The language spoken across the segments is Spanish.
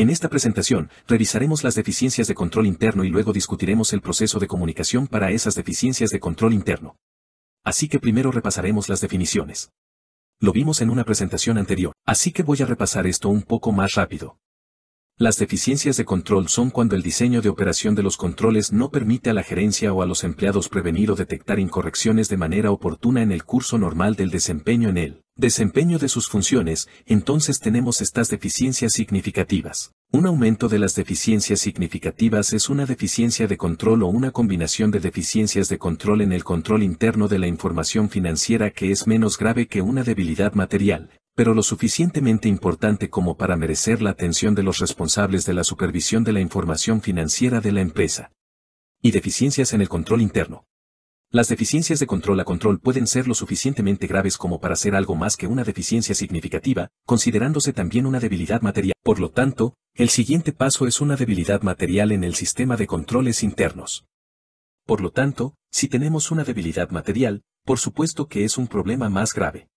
En esta presentación, revisaremos las deficiencias de control interno y luego discutiremos el proceso de comunicación para esas deficiencias de control interno. Así que primero repasaremos las definiciones. Lo vimos en una presentación anterior, así que voy a repasar esto un poco más rápido. Las deficiencias de control son cuando el diseño de operación de los controles no permite a la gerencia o a los empleados prevenir o detectar incorrecciones de manera oportuna en el curso normal del desempeño en el desempeño de sus funciones, entonces tenemos estas deficiencias significativas. Un aumento de las deficiencias significativas es una deficiencia de control o una combinación de deficiencias de control en el control interno de la información financiera que es menos grave que una debilidad material, pero lo suficientemente importante como para merecer la atención de los responsables de la supervisión de la información financiera de la empresa. Y deficiencias en el control interno. Las deficiencias de control a control pueden ser lo suficientemente graves como para ser algo más que una deficiencia significativa, considerándose también una debilidad material. Por lo tanto, el siguiente paso es una debilidad material en el sistema de controles internos. Por lo tanto, si tenemos una debilidad material, por supuesto que es un problema más grave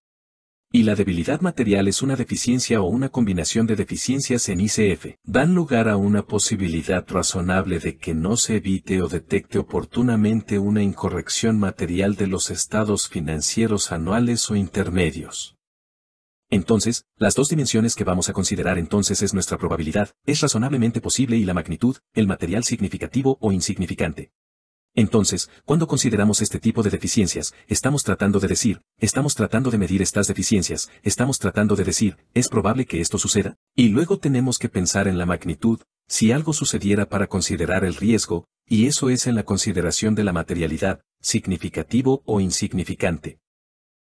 y la debilidad material es una deficiencia o una combinación de deficiencias en ICF, dan lugar a una posibilidad razonable de que no se evite o detecte oportunamente una incorrección material de los estados financieros anuales o intermedios. Entonces, las dos dimensiones que vamos a considerar entonces es nuestra probabilidad, es razonablemente posible y la magnitud, el material significativo o insignificante. Entonces, cuando consideramos este tipo de deficiencias, estamos tratando de decir, estamos tratando de medir estas deficiencias, estamos tratando de decir, es probable que esto suceda, y luego tenemos que pensar en la magnitud, si algo sucediera para considerar el riesgo, y eso es en la consideración de la materialidad, significativo o insignificante.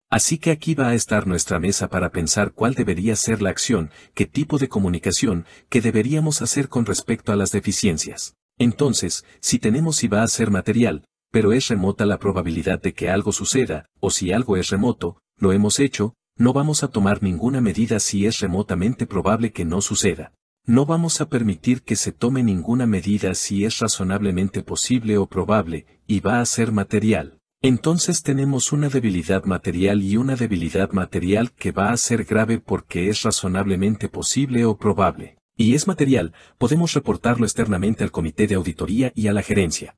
Así que aquí va a estar nuestra mesa para pensar cuál debería ser la acción, qué tipo de comunicación, que deberíamos hacer con respecto a las deficiencias. Entonces, si tenemos y va a ser material, pero es remota la probabilidad de que algo suceda, o si algo es remoto, lo hemos hecho, no vamos a tomar ninguna medida si es remotamente probable que no suceda. No vamos a permitir que se tome ninguna medida si es razonablemente posible o probable, y va a ser material. Entonces tenemos una debilidad material y una debilidad material que va a ser grave porque es razonablemente posible o probable y es material, podemos reportarlo externamente al comité de auditoría y a la gerencia.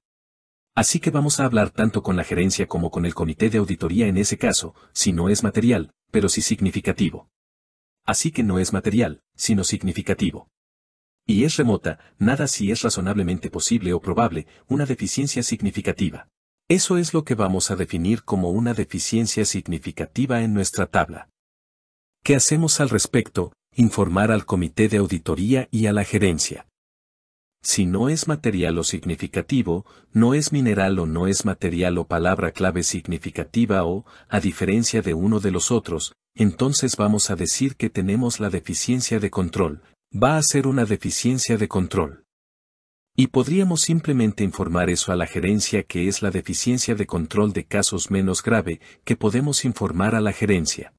Así que vamos a hablar tanto con la gerencia como con el comité de auditoría en ese caso, si no es material, pero si significativo. Así que no es material, sino significativo. Y es remota, nada si es razonablemente posible o probable, una deficiencia significativa. Eso es lo que vamos a definir como una deficiencia significativa en nuestra tabla. ¿Qué hacemos al respecto, informar al comité de auditoría y a la gerencia. Si no es material o significativo, no es mineral o no es material o palabra clave significativa o, a diferencia de uno de los otros, entonces vamos a decir que tenemos la deficiencia de control, va a ser una deficiencia de control. Y podríamos simplemente informar eso a la gerencia que es la deficiencia de control de casos menos grave que podemos informar a la gerencia.